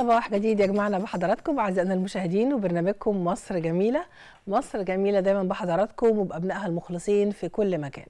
صباح جديد يجمعنا بحضراتكم اعزائنا المشاهدين وبرنامجكم مصر جميله مصر جميله دايما بحضراتكم وبابنائها المخلصين في كل مكان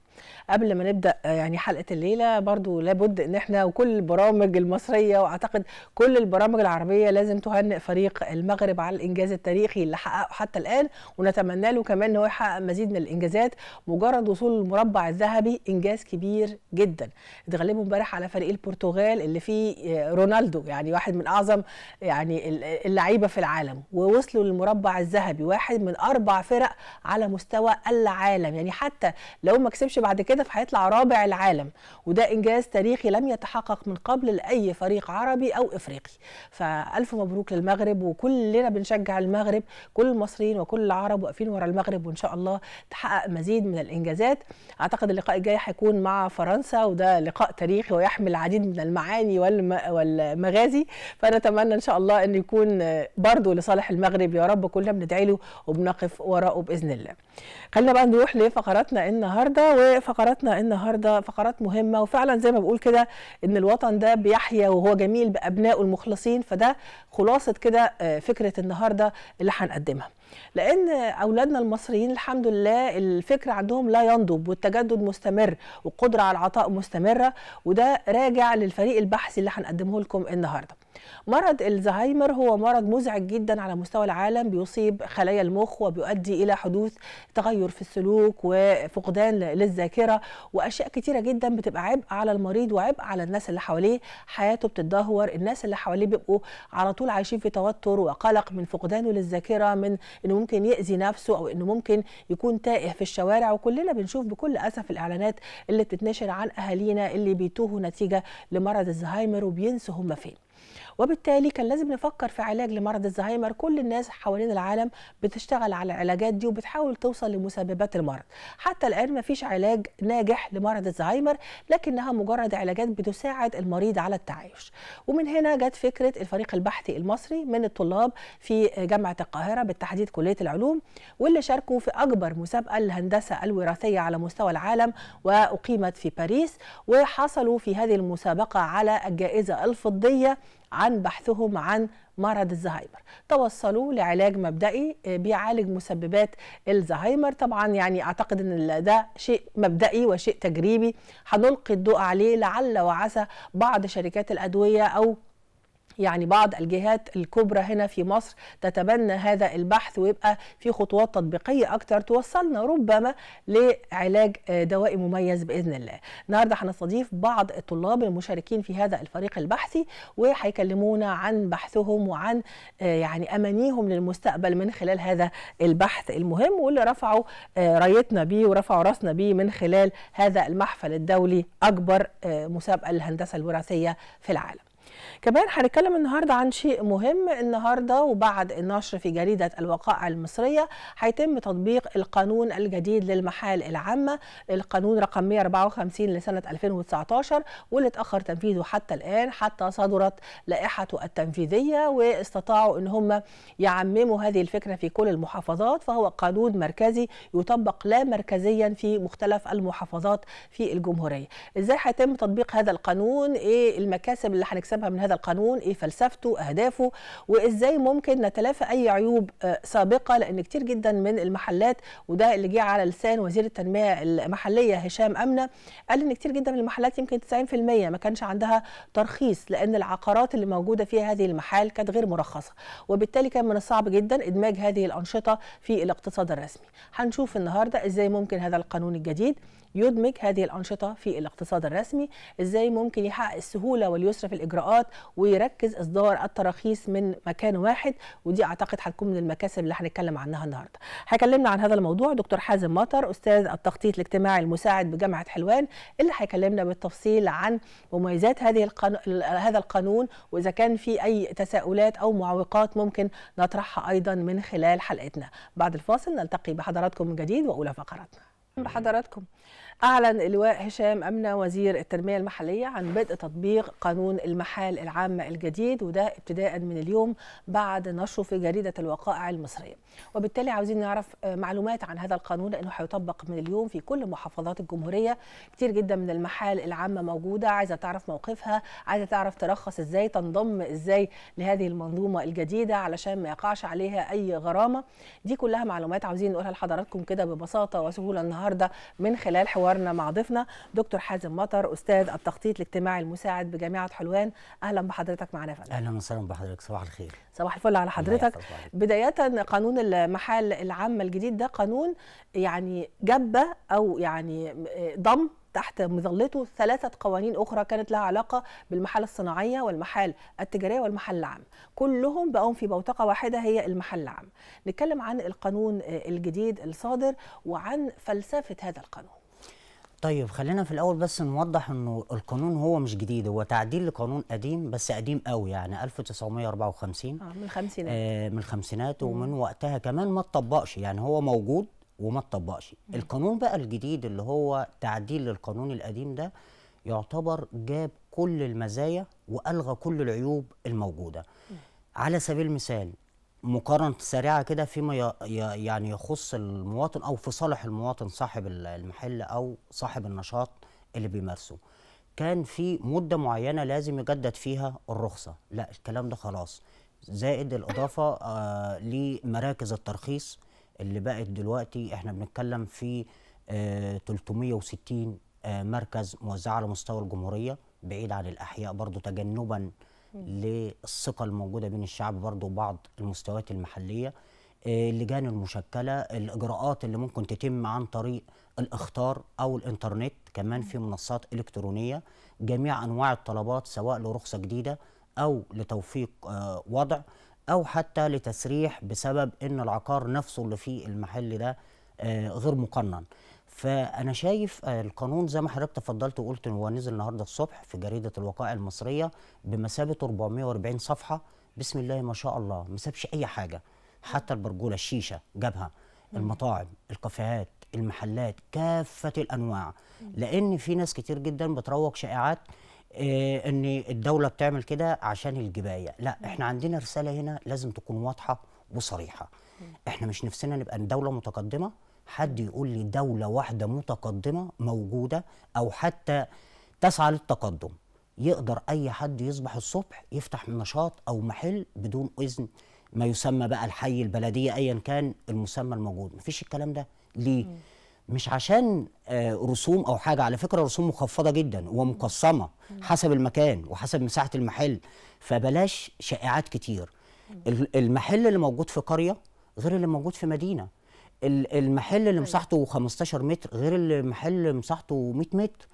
قبل ما نبدا آه، يعني حلقه الليله برضو لابد ان احنا وكل البرامج المصريه واعتقد كل البرامج العربيه لازم تهنئ فريق المغرب على الانجاز التاريخي اللي حققه حتى الان ونتمنى له كمان ان هو يحقق مزيد من الانجازات مجرد وصول المربع الذهبي انجاز كبير جدا اتغلبوا امبارح على فريق البرتغال اللي فيه آه، رونالدو يعني واحد من اعظم يعني اللعيبه في العالم ووصلوا للمربع الذهبي واحد من اربع فرق على مستوى العالم يعني حتى لو ما كسبش بعد بعد كده فهيطلع رابع العالم وده انجاز تاريخي لم يتحقق من قبل لاي فريق عربي او افريقي فالف مبروك للمغرب وكلنا بنشجع المغرب كل المصريين وكل العرب واقفين ورا المغرب وان شاء الله تحقق مزيد من الانجازات اعتقد اللقاء الجاي هيكون مع فرنسا وده لقاء تاريخي ويحمل العديد من المعاني والمغازي فنتمنى ان شاء الله ان يكون برضه لصالح المغرب يا رب كلنا بندعي له وبنقف وراءه باذن الله خلينا بقى نروح لفقراتنا النهارده و فقراتنا النهارده فقرات مهمه وفعلا زي ما بقول كده ان الوطن ده بيحيا وهو جميل بابنائه المخلصين فده خلاصه كده آه، فكره النهارده اللي هنقدمها لان اولادنا المصريين الحمد لله الفكر عندهم لا ينضب والتجدد مستمر والقدره على العطاء مستمره وده راجع للفريق البحثي اللي هنقدمه لكم النهارده مرض الزهايمر هو مرض مزعج جدا على مستوى العالم بيصيب خلايا المخ وبيؤدي الى حدوث تغير في السلوك وفقدان للذاكره واشياء كتيره جدا بتبقى عبء على المريض وعبء على الناس اللي حواليه حياته بتدهور الناس اللي حواليه بيبقوا على طول عايشين في توتر وقلق من فقدانه للذاكره من انه ممكن ياذي نفسه او انه ممكن يكون تائه في الشوارع وكلنا بنشوف بكل اسف الاعلانات اللي بتتنشر عن اهالينا اللي بيتوهوا نتيجه لمرض الزهايمر وبينسوا هم فين وبالتالي كان لازم نفكر في علاج لمرض الزهايمر كل الناس حوالين العالم بتشتغل على العلاجات دي وبتحاول توصل لمسببات المرض حتى الآن ما فيش علاج ناجح لمرض الزهايمر لكنها مجرد علاجات بتساعد المريض على التعايش ومن هنا جت فكرة الفريق البحثي المصري من الطلاب في جامعة القاهرة بالتحديد كلية العلوم واللي شاركوا في أكبر مسابقة للهندسة الوراثية على مستوى العالم وأقيمت في باريس وحصلوا في هذه المسابقة على الجائزة الفضية عن بحثهم عن مرض الزهايمر توصلوا لعلاج مبدئي آه، بيعالج مسببات الزهايمر طبعا يعني اعتقد ان ده شيء مبدئي وشيء تجريبي هنلقي الضوء عليه لعل وعسى بعض شركات الادويه او يعني بعض الجهات الكبرى هنا في مصر تتبنى هذا البحث ويبقى في خطوات تطبيقيه اكتر توصلنا ربما لعلاج آه، دوائي مميز باذن الله. النهارده هنستضيف بعض الطلاب المشاركين في هذا الفريق البحثي وهيكلمونا عن بحثهم وعن آه، يعني امانيهم للمستقبل من خلال هذا البحث المهم واللي رفعوا آه، رايتنا بيه ورفعوا راسنا بيه من خلال هذا المحفل الدولي اكبر مسابقه للهندسه الوراثيه في العالم. كمان هنتكلم النهارده عن شيء مهم النهارده وبعد النشر في جريده الوقائع المصريه هيتم تطبيق القانون الجديد للمحال العامه القانون رقم 154 لسنه 2019 واللي اتاخر تنفيذه حتى الان حتى صدرت لائحته التنفيذيه واستطاعوا ان هم يعمموا هذه الفكره في كل المحافظات فهو قانون مركزي يطبق لا مركزيا في مختلف المحافظات في الجمهوريه ازاي هيتم تطبيق هذا القانون ايه المكاسب اللي هنكسبها من هذا القانون ايه فلسفته اهدافه وازاي ممكن نتلافى اي عيوب آه، سابقه لان كتير جدا من المحلات وده اللي جه على لسان وزير التنميه المحليه هشام امنه قال ان كتير جدا من المحلات يمكن 90% ما كانش عندها ترخيص لان العقارات اللي موجوده فيها هذه المحال كانت غير مرخصه وبالتالي كان من الصعب جدا ادماج هذه الانشطه في الاقتصاد الرسمي هنشوف النهارده ازاي ممكن هذا القانون الجديد يدمج هذه الانشطه في الاقتصاد الرسمي ازاي ممكن يحقق السهوله واليسر في الاجراءات القطاعات ويركز اصدار التراخيص من مكان واحد ودي اعتقد هتكون من المكاسب اللي هنتكلم عنها النهارده هيكلمنا عن هذا الموضوع دكتور حازم مطر استاذ التخطيط الاجتماعي المساعد بجامعه حلوان اللي هيكلمنا بالتفصيل عن مميزات هذه القانون هذا القانون واذا كان في اي تساؤلات او معوقات ممكن نطرحها ايضا من خلال حلقتنا بعد الفاصل نلتقي بحضراتكم من جديد واولى فقراتنا بحضراتكم أعلن اللواء هشام أمنة وزير التنمية المحلية عن بدء تطبيق قانون المحال العامة الجديد وده ابتداء من اليوم بعد نشره في جريدة الوقائع المصرية وبالتالي عاوزين نعرف آه، معلومات عن هذا القانون لأنه هيطبق من اليوم في كل محافظات الجمهورية كتير جدا من المحال العامة موجودة عايزة تعرف موقفها عايزة تعرف ترخص إزاي تنضم إزاي لهذه المنظومة الجديدة علشان ما يقعش عليها أي غرامة دي كلها معلومات عاوزين نقولها لحضراتكم كده ببساطة وسهولة النهاردة من خلال حوار حوارنا مع ضيفنا دكتور حازم مطر استاذ التخطيط الاجتماعي المساعد بجامعه حلوان اهلا بحضرتك معنا فندم اهلا وسهلا بحضرتك صباح الخير صباح الفل على حضرتك بدايه قانون المحال العامه الجديد ده قانون يعني جبة او يعني آه، ضم تحت مظلته ثلاثة قوانين أخرى كانت لها علاقة بالمحال الصناعية والمحال التجارية والمحل العام كلهم بقوا في بوتقة واحدة هي المحل العام نتكلم عن القانون آه، الجديد الصادر وعن فلسفة هذا القانون طيب خلينا في الاول بس نوضح انه القانون هو مش جديد هو تعديل لقانون قديم بس قديم قوي يعني 1954 آه من الخمسينات آه من الخمسينات ومن وقتها كمان ما اتطبقش يعني هو موجود وما اتطبقش القانون بقى الجديد اللي هو تعديل للقانون القديم ده يعتبر جاب كل المزايا والغى كل العيوب الموجوده على سبيل المثال مقارنه سريعه كده فيما يعني يخص المواطن او في صالح المواطن صاحب المحل او صاحب النشاط اللي بيمارسه كان في مده معينه لازم يجدد فيها الرخصه لا الكلام ده خلاص زائد الاضافه آه لمراكز الترخيص اللي بقت دلوقتي احنا بنتكلم في آه 360 آه مركز موزعه على مستوى الجمهوريه بعيد عن الاحياء برضو تجنبا للثقه الموجوده بين الشعب برضه وبعض المستويات المحليه آه، اللجان المشكله الاجراءات اللي ممكن تتم عن طريق الاخطار او الانترنت كمان في منصات الكترونيه جميع انواع الطلبات سواء لرخصه جديده او لتوفيق آه، وضع او حتى لتسريح بسبب ان العقار نفسه اللي فيه المحل ده آه، غير مقنن فانا شايف آه، القانون زي ما حضرتك تفضلت وقلت هو نزل النهارده الصبح في جريده الوقائع المصريه بمثابه 440 صفحه بسم الله ما شاء الله ما سابش اي حاجه حتى البرجوله الشيشه جابها المطاعم الكافيهات المحلات كافه الانواع لان في ناس كتير جدا بتروج شائعات إيه ان الدوله بتعمل كده عشان الجبايه لا احنا عندنا رساله هنا لازم تكون واضحه وصريحه احنا مش نفسنا نبقى دوله متقدمه حد يقول لي دولة واحدة متقدمة موجودة أو حتى تسعى للتقدم يقدر أي حد يصبح الصبح يفتح نشاط أو محل بدون إذن ما يسمى بقى الحي البلدية أيا كان المسمى الموجود مفيش الكلام ده ليه؟ مش عشان آه، رسوم او حاجه على فكره رسوم مخفضه جدا ومقسمه حسب المكان وحسب مساحه المحل فبلاش شائعات كتير المحل اللي موجود في قريه غير اللي موجود في مدينه المحل اللي مساحته 15 متر غير المحل اللي مساحته 100 متر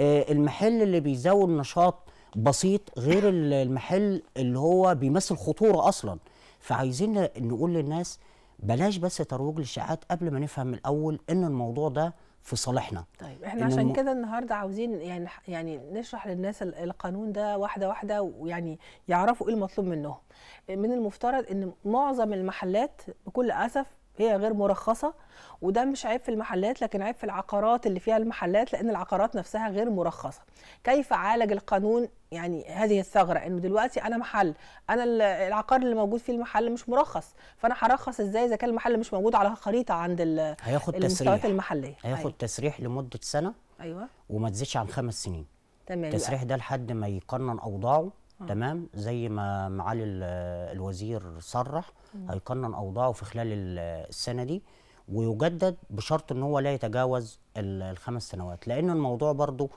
المحل اللي بيزود نشاط بسيط غير المحل اللي هو بيمثل خطوره اصلا فعايزين نقول للناس بلاش بس تروج للشائعات قبل ما نفهم الاول ان الموضوع ده في صالحنا طيب احنا عشان م... كده النهارده عاوزين يعني يعني نشرح للناس القانون ده واحده واحده ويعني يعرفوا ايه المطلوب منهم من المفترض ان معظم المحلات بكل اسف هي غير مرخصه وده مش عيب في المحلات لكن عيب في العقارات اللي فيها المحلات لان العقارات نفسها غير مرخصه كيف عالج القانون يعني هذه الثغره انه دلوقتي انا محل انا العقار اللي موجود فيه المحل مش مرخص فانا هرخص ازاي اذا كان المحل مش موجود على خريطه عند هياخد تسريح المحليه هياخد أيوة. تسريح لمده سنه ايوه وما تزيدش عن خمس سنين تمام التسريح ده لحد ما يقنن اوضاعه آه. تمام زي ما معالي الوزير صرح هيقنن اوضاعه في خلال السنه دي ويجدد بشرط ان هو لا يتجاوز الخمس سنوات لان الموضوع برضو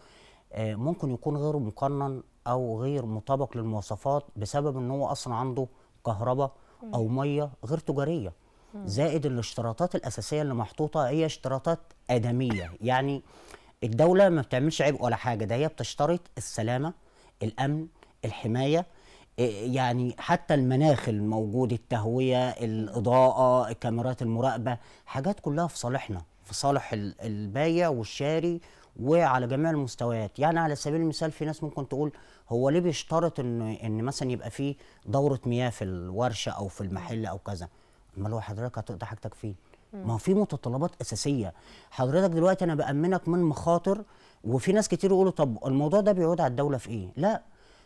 آه، ممكن يكون غير مقنن او غير مطابق للمواصفات بسبب ان هو اصلا عنده كهرباء او ميه غير تجاريه زائد الاشتراطات الاساسيه اللي محطوطه هي اشتراطات ادميه يعني الدوله ما بتعملش عبء ولا حاجه ده هي بتشترط السلامه الامن الحمايه آه، يعني حتى المناخ الموجود التهويه الاضاءه كاميرات المراقبه حاجات كلها في صالحنا في صالح البايع والشاري وعلى جميع المستويات يعني على سبيل المثال في ناس ممكن تقول هو ليه بيشترط ان ان مثلا يبقى في دوره مياه في الورشه او في المحل او كذا امال هو حضرتك هتقطع حاجتك فين ما هو في متطلبات اساسيه حضرتك دلوقتي انا بامنك من مخاطر وفي ناس كتير يقولوا طب الموضوع ده بيعود على الدوله في ايه لا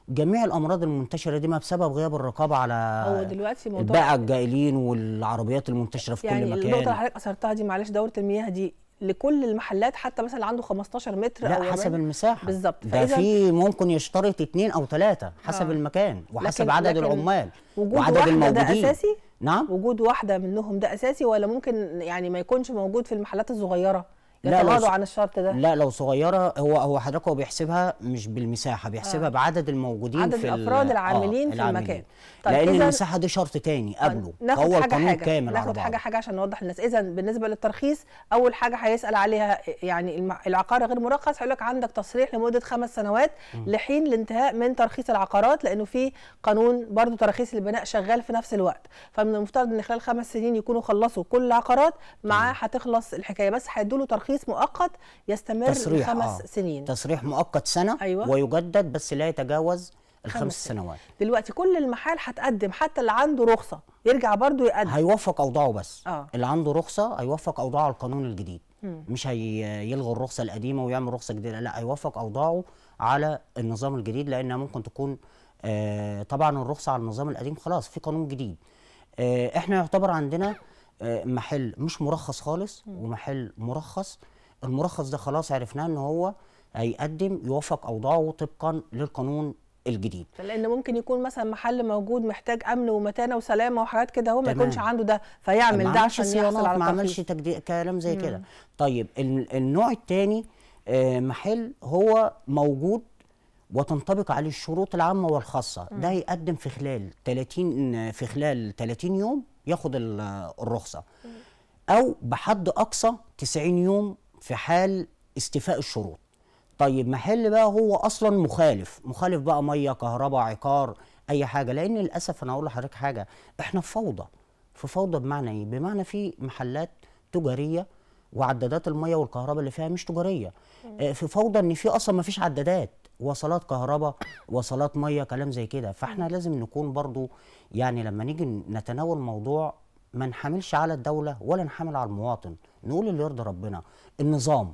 جميع الامراض المنتشره دي ما بسبب غياب الرقابه على هو دلوقتي موضوع بقى الجائلين والعربيات المنتشره في يعني كل مكان يعني النقطه اللي حضرتك اثرتها دي معلش دوره المياه دي لكل المحلات حتى مثلا عنده 15 متر لا أو حسب المساحه بالظبط ده في ممكن يشترط اثنين او ثلاثه حسب آه. المكان وحسب لكن عدد لكن العمال وجود وعدد واحدة الموجودين ده اساسي نعم وجود واحده منهم ده اساسي ولا ممكن يعني ما يكونش موجود في المحلات الصغيره يتمادوا عن الشرط ده لا لو صغيره هو هو حضرتك هو بيحسبها مش بالمساحه بيحسبها آه. بعدد الموجودين عدد في الافراد آه، العاملين آه في المكان طيب لان إذن... المساحه دي شرط تاني طيب، قبله هو حاجة حاجة. كامل ناخد حاجه حاجه عشان نوضح للناس اذا بالنسبه للترخيص اول حاجه هيسال عليها يعني العقار غير مرخص هيقول لك عندك تصريح لمده خمس سنوات م. لحين الانتهاء من ترخيص العقارات لانه في قانون برضو تراخيص البناء شغال في نفس الوقت فمن المفترض ان خلال خمس سنين يكونوا خلصوا كل العقارات معاه هتخلص الحكايه بس هيدوا له ترخيص تحديث مؤقت يستمر تصريح خمس آه. سنين تصريح مؤقت سنه أيوة. ويجدد بس لا يتجاوز الخمس سنوات دلوقتي كل المحال هتقدم حتى اللي عنده رخصه يرجع برضه يقدم هيوفق اوضاعه بس آه. اللي عنده رخصه هيوفق اوضاعه القانون الجديد م. مش هيلغي الرخصه القديمه ويعمل رخصه جديده لا هيوفق اوضاعه على النظام الجديد لانها ممكن تكون آه طبعا الرخصه على النظام القديم خلاص في قانون جديد آه احنا يعتبر عندنا آه، محل مش مرخص خالص ومحل مرخص المرخص ده خلاص عرفناه ان هو هيقدم يوافق اوضاعه طبقا للقانون الجديد لان ممكن يكون مثلا محل موجود محتاج امن ومتانه وسلامه وحاجات كده هو ما يكونش عنده ده فيعمل ده عشان يحصل على ما عملش تجديد كلام زي كده طيب النوع الثاني آه، محل هو موجود وتنطبق عليه الشروط العامه والخاصه ده هيقدم في خلال 30 في خلال 30 يوم ياخد الرخصه او بحد اقصى 90 يوم في حال استيفاء الشروط طيب محل بقى هو اصلا مخالف مخالف بقى ميه كهرباء عقار اي حاجه لان للاسف انا اقول لحضرتك حاجه احنا في فوضى في فوضى بمعنى ايه بمعنى في محلات تجاريه وعدادات الميه والكهرباء اللي فيها مش تجاريه آه، في فوضى ان في اصلا ما فيش عدادات وصلات كهرباء وصلات ميه كلام زي كده فاحنا لازم نكون برضو يعني لما نيجي نتناول موضوع ما نحملش على الدوله ولا نحمل على المواطن نقول اللي يرضي ربنا النظام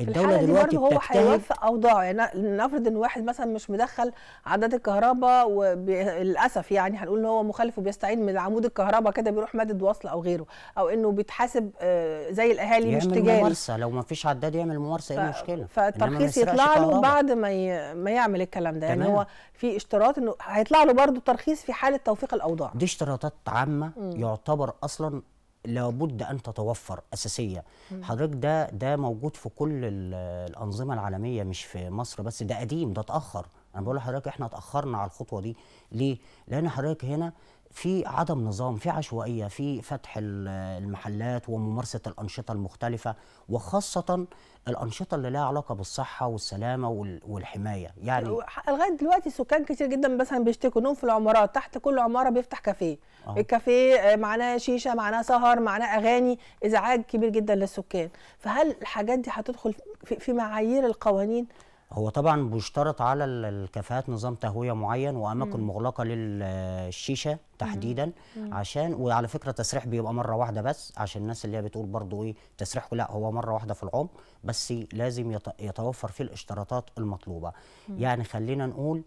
الدوله دلوقتي هو هيوفق اوضاعه يعني نفرض ان واحد مثلا مش مدخل عداد الكهرباء وللاسف يعني هنقول ان هو مخالف وبيستعين من عمود الكهرباء كده بيروح مادد وصل او غيره او انه بيتحاسب آه، زي الاهالي مش تجاري يعمل ممارسه لو ما فيش عداد يعمل ممارسه إيه ف... ايه المشكله فالترخيص يطلع له بعد ما ي... ما يعمل الكلام ده يعني هو في اشتراط انه هيطلع له برضه ترخيص في حاله توفيق الاوضاع دي اشتراطات عامه م. يعتبر اصلا لابد ان تتوفر اساسيه حضرتك ده ده موجود في كل الانظمه العالميه مش في مصر بس ده قديم ده اتاخر انا بقول لحضرتك احنا اتاخرنا على الخطوه دي ليه لان حضرتك هنا في عدم نظام في عشوائية في فتح المحلات وممارسة الأنشطة المختلفة وخاصة الأنشطة اللي لها علاقة بالصحة والسلامة والحماية يعني لغاية دلوقتي سكان كتير جدا مثلا بيشتكوا نوم في العمارات تحت كل عمارة بيفتح كافيه أوه. الكافيه آه، معناه شيشة معناه سهر معناه أغاني إزعاج كبير جدا للسكان فهل الحاجات دي هتدخل في معايير القوانين هو طبعا بيشترط على الكافيهات نظام تهويه معين واماكن مم. مغلقه للشيشه تحديدا مم. عشان وعلى فكره تسريح بيبقى مره واحده بس عشان الناس اللي هي بتقول برضو ايه تسريح لا هو مره واحده في العمر بس لازم يتوفر فيه الاشتراطات المطلوبه مم. يعني خلينا نقول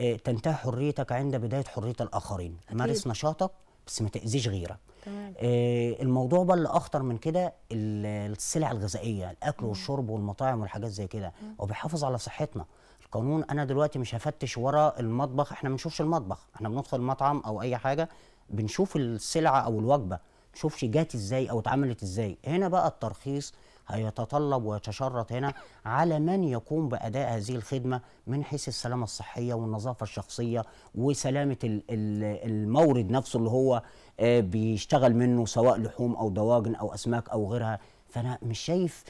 آه، تنتهي حريتك عند بدايه حريه الاخرين مارس نشاطك بس ما تاذيش غيرك آه الموضوع بقى اللي اخطر من كده السلع الغذائيه الاكل مم. والشرب والمطاعم والحاجات زي كده هو بيحافظ على صحتنا القانون انا دلوقتي مش هفتش ورا المطبخ احنا ما بنشوفش المطبخ احنا بندخل مطعم او اي حاجه بنشوف السلعه او الوجبه نشوفش جات ازاي او اتعملت ازاي هنا بقى الترخيص هيتطلب ويتشرط هنا على من يقوم بأداء هذه الخدمة من حيث السلامة الصحية والنظافة الشخصية وسلامة المورد نفسه اللي هو آه، بيشتغل منه سواء لحوم أو دواجن أو أسماك أو غيرها فأنا مش شايف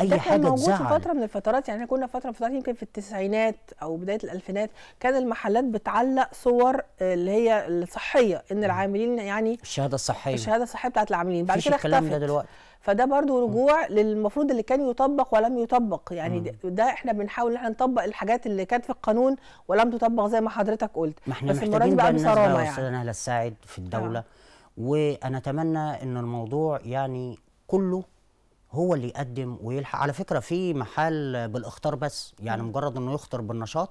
اي حاجه موجود تزعل في فتره من الفترات يعني كنا فتره من الفترات يمكن في التسعينات او بدايه الالفينات كان المحلات بتعلق صور آه، اللي هي الصحيه ان العاملين يعني الشهاده الصحيه الشهاده الصحيه بتاعت العاملين بعد كده الكلام ده دلوقتي فده برضو رجوع للمفروض اللي كان يطبق ولم يطبق يعني ده, ده احنا بنحاول ان احنا نطبق الحاجات اللي كانت في القانون ولم تطبق زي ما حضرتك قلت ما احنا بس محتاجين بقى بصرامه يعني نهله الساعد في الدوله آه. وانا اتمنى ان الموضوع يعني كله هو اللي يقدم ويلحق على فكره في محال بالاخطار بس يعني مجرد انه يخطر بالنشاط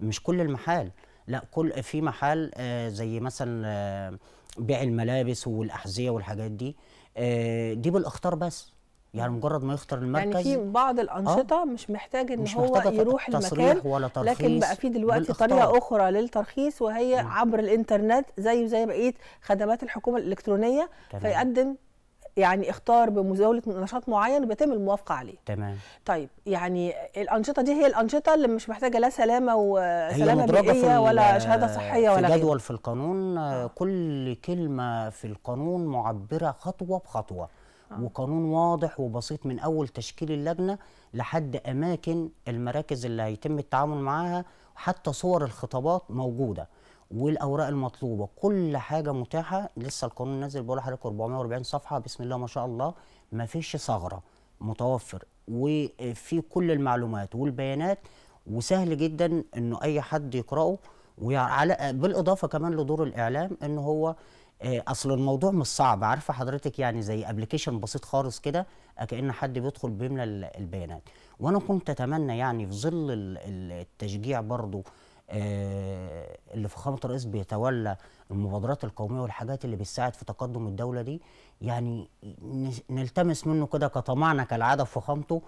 مش كل المحال لا كل في محال آه، زي مثلا آه، بيع الملابس والاحذيه والحاجات دي دي آه، بالاخطار بس يعني مجرد ما يختار يعني المركز يعني في بعض الانشطه آه مش محتاج ان مش هو يروح المكان ولا ترخيص لكن بقى في دلوقتي طريقه اخرى للترخيص وهي م. عبر الانترنت زيه زي بقيه خدمات الحكومه الالكترونيه تمام. فيقدم يعني اختار بمزاوله نشاط معين بيتم الموافقه عليه تمام طيب يعني الانشطه دي هي الانشطه اللي مش محتاجه لا سلامه وسلامه بيئيه ولا شهاده صحيه في ولا في جدول في القانون آه. كل كلمه في القانون معبره خطوه بخطوه آه. وقانون واضح وبسيط من اول تشكيل اللجنه لحد اماكن المراكز اللي هيتم التعامل معاها حتى صور الخطابات موجوده والاوراق المطلوبه كل حاجه متاحه لسه القانون نازل بقول لحضرتك 440 صفحه بسم الله ما شاء الله ما فيش ثغره متوفر وفي كل المعلومات والبيانات وسهل جدا انه اي حد يقراه وعلى بالاضافه كمان لدور الاعلام ان هو آه، اصل الموضوع مش صعب عارفه حضرتك يعني زي ابلكيشن بسيط خالص كده كان حد بيدخل بيملى البيانات وانا كنت اتمنى يعني في ظل التشجيع برضه آه، اللي في خامة الرئيس بيتولى المبادرات القومية والحاجات اللي بتساعد في تقدم الدولة دي يعني نلتمس منه كده كطمعنا كالعادة في فخامته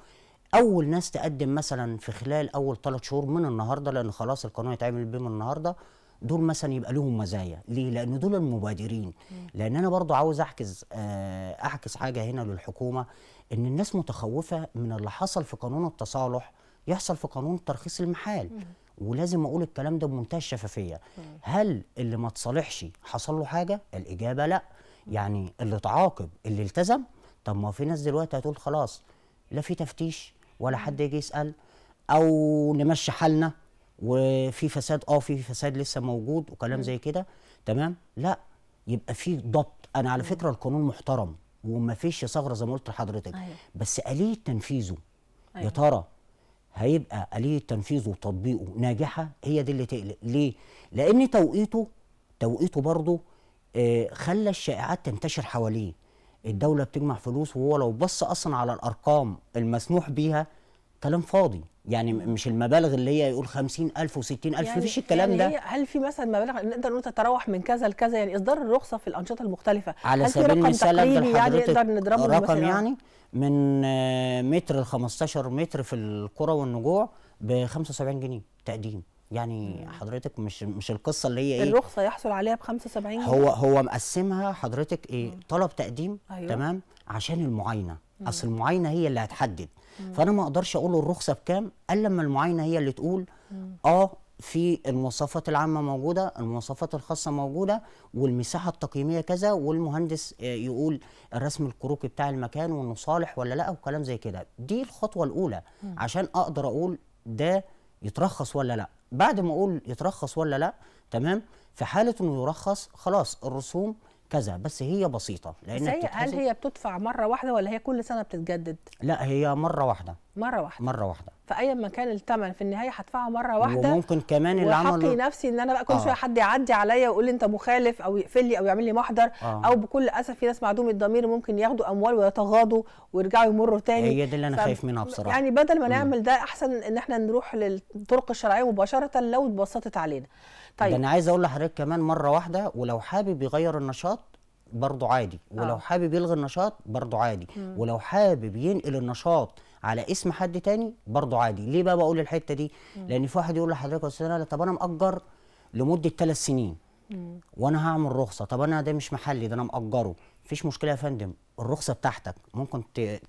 أول ناس تقدم مثلا في خلال أول ثلاث شهور من النهاردة لأن خلاص القانون يتعمل بيه من النهاردة دول مثلا يبقى لهم مزايا ليه لان دول المبادرين لان انا برضو عاوز احكز احكز آه، حاجه هنا للحكومه ان الناس متخوفه من اللي حصل في قانون التصالح يحصل في قانون ترخيص المحال ولازم اقول الكلام ده بمنتهى الشفافيه هل اللي ما اتصالحش حصل له حاجه الاجابه لا يعني اللي اتعاقب اللي التزم طب ما في ناس دلوقتي هتقول خلاص لا في تفتيش ولا حد يجي يسال او نمشي حالنا وفي فساد اه في فساد لسه موجود وكلام زي كده تمام لا يبقى في ضبط انا على فكره القانون محترم وما فيش ثغره زي ما قلت لحضرتك أيوه. بس اليه تنفيذه أيوه. يا ترى هيبقى آلية تنفيذه وتطبيقه ناجحة هي دي اللي تقلق ليه؟ لأن توقيته توقيته برضه آه خلى الشائعات تنتشر حواليه الدولة بتجمع فلوس وهو لو بص أصلا على الأرقام المسموح بيها كلام فاضي يعني مش المبالغ اللي هي يقول 50000 و60000 يعني مفيش الكلام يعني ده هل في مثلا مبالغ نقدر نقول تتراوح من كذا لكذا يعني اصدار الرخصه في الانشطه المختلفه على سبيل المثال يعني نقدر نضربه رقم يعني من آه، متر ل 15 متر في القرى والنجوع ب 75 جنيه تقديم يعني حضرتك مش مش القصه اللي هي ايه الرخصه يحصل عليها ب 75 جنيه هو هو مقسمها حضرتك ايه طلب تقديم أيوه. تمام عشان المعاينه اصل المعاينه هي اللي هتحدد فانا ما اقدرش اقول الرخصه بكام الا لما المعاينه هي اللي تقول مم. اه في المواصفات العامه موجوده المواصفات الخاصه موجوده والمساحه التقييميه كذا والمهندس آه، يقول الرسم الكروكي بتاع المكان وانه صالح ولا لا وكلام زي كده دي الخطوه الاولى مم. عشان اقدر اقول ده يترخص ولا لا بعد ما اقول يترخص ولا لا تمام في حاله انه يرخص خلاص الرسوم كذا بس هي بسيطه لان هي هل هي بتدفع مره واحده ولا هي كل سنه بتتجدد لا هي مره واحده مره واحده مره واحده فايا ما كان الثمن في النهايه هدفعه مره واحده وممكن كمان اللي عمله وحقي نفسي ان انا بقى كل آه. شويه حد يعدي عليا ويقول لي انت مخالف او يقفل لي او يعمل لي محضر آه. او بكل اسف في ناس معدومه الضمير ممكن ياخدوا اموال ويتغاضوا ويرجعوا يمروا تاني هي دي اللي انا ف... خايف منها بصراحه يعني بدل ما نعمل ده احسن ان احنا نروح للطرق الشرعيه مباشره لو اتبسطت علينا طيب ده انا عايز اقول لحضرتك كمان مره واحده ولو حابب يغير النشاط برضه عادي ولو آه. حابب يلغي النشاط برضه عادي مم. ولو حابب ينقل النشاط على اسم حد تاني برضه عادي ليه بقى بقول الحته دي مم. لان في واحد يقول لحضرتك يا استاذ طب انا مأجر لمده ثلاث سنين مم. وانا هعمل رخصه طب انا ده مش محلي ده انا مأجره مفيش مشكله يا فندم الرخصه بتاعتك ممكن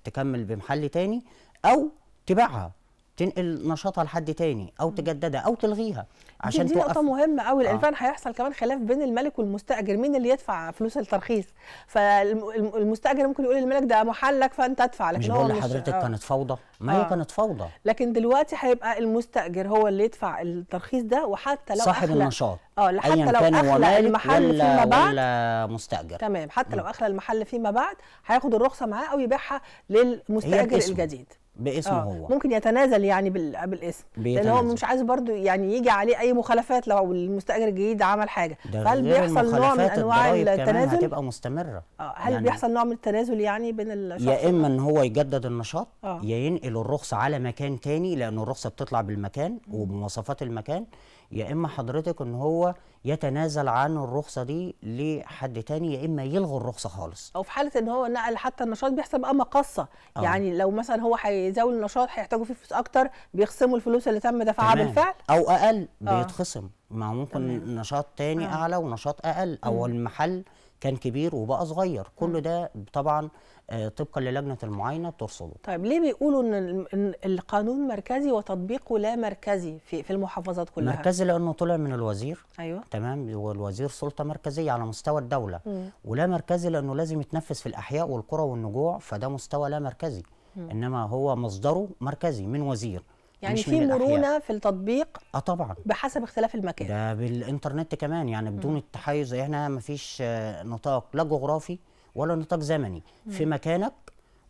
تكمل بمحل تاني او تبيعها تنقل نشاطها لحد تاني او تجددها او تلغيها عشان دي, دي نقطه مهمه قوي لان آه. فعلا هيحصل كمان خلاف بين الملك والمستاجر مين اللي يدفع فلوس الترخيص فالمستاجر ممكن يقول للملك ده محلك فانت ادفع لكن مش بقول لحضرتك آه. كانت فوضى ما آه. هي كانت فوضى لكن دلوقتي هيبقى المستاجر هو اللي يدفع الترخيص ده وحتى لو صاحب أخلى النشاط اه أيا لو كان اخلى المحل ولا فيما بعد ولا مستاجر تمام حتى لو اخلى المحل فيما بعد هياخد الرخصه معاه او يبيعها للمستاجر الجديد باسمه آه. هو ممكن يتنازل يعني بالاسم بيتنازل. لان هو مش عايز برضو يعني يجي عليه اي مخالفات لو المستاجر الجديد عمل حاجه هل بيحصل نوع من انواع التنازل هتبقى مستمره آه. هل يعني بيحصل نوع من التنازل يعني بين الشخص يا اما ان هو يجدد النشاط آه. يا ينقل الرخصه على مكان تاني لان الرخصه بتطلع بالمكان وبمواصفات المكان يا اما حضرتك ان هو يتنازل عن الرخصه دي لحد تاني يا اما يلغي الرخصه خالص او في حاله ان هو نقل حتى النشاط بيحسب بقى مقصه أوه. يعني لو مثلا هو هيزود النشاط هيحتاجوا فيه فلوس اكتر بيخصموا الفلوس اللي تم دفعها بالفعل او اقل آه. بيتخصم ما ممكن تمام. نشاط تاني أوه. اعلى ونشاط اقل او م. المحل كان كبير وبقى صغير كل ده طبعا آه، طبقا للجنه المعاينه ترصده. طيب ليه بيقولوا ان القانون مركزي وتطبيقه لا مركزي في في المحافظات كلها؟ مركزي لانه طلع من الوزير ايوه تمام والوزير سلطه مركزيه على مستوى الدوله م. ولا مركزي لانه لازم يتنفذ في الاحياء والقرى والنجوع فده مستوى لا مركزي م. انما هو مصدره مركزي من وزير يعني في مرونه في التطبيق اه طبعا بحسب اختلاف المكان ده بالانترنت كمان يعني بدون التحيز احنا ما فيش آه، نطاق لا جغرافي ولا نطاق زمني في مكانك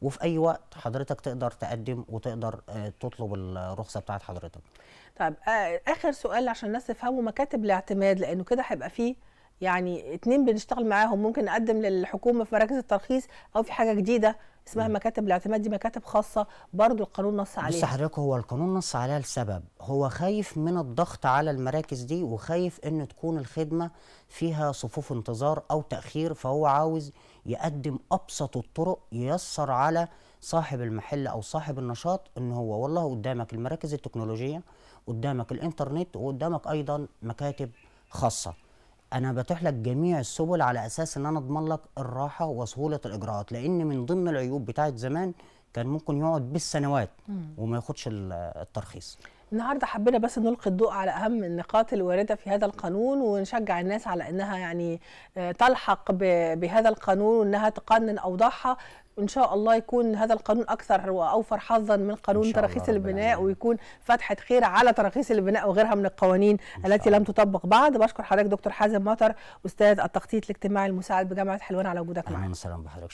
وفي اي وقت حضرتك تقدر تقدم وتقدر آه، تطلب الرخصه بتاعت حضرتك طيب آه، اخر سؤال عشان الناس تفهمه مكاتب الاعتماد لانه كده هيبقى فيه يعني اتنين بنشتغل معاهم ممكن نقدم للحكومه في مراكز الترخيص او في حاجه جديده اسمها م. مكاتب الاعتماد دي مكاتب خاصه برضو القانون نص عليها بص حضرتك هو القانون نص عليها لسبب هو خايف من الضغط على المراكز دي وخايف ان تكون الخدمه فيها صفوف انتظار او تاخير فهو عاوز يقدم ابسط الطرق ييسر على صاحب المحل او صاحب النشاط ان هو والله قدامك المراكز التكنولوجيه قدامك الانترنت وقدامك ايضا مكاتب خاصه انا بتيح لك جميع السبل على اساس ان انا اضمن لك الراحه وسهوله الاجراءات لان من ضمن العيوب بتاعه زمان كان ممكن يقعد بالسنوات وما ياخدش الترخيص النهارده حبينا بس نلقي الضوء على اهم النقاط الوارده في هذا القانون ونشجع الناس على انها يعني آه، تلحق بهذا القانون وانها تقنن اوضاعها ان شاء الله يكون هذا القانون اكثر واوفر حظا من قانون تراخيص البناء ويكون فتحه خير على تراخيص البناء وغيرها من القوانين التي لم تطبق بعد بشكر حضرتك دكتور حازم مطر استاذ التخطيط الاجتماعي المساعد بجامعه حلوان على وجودك معنا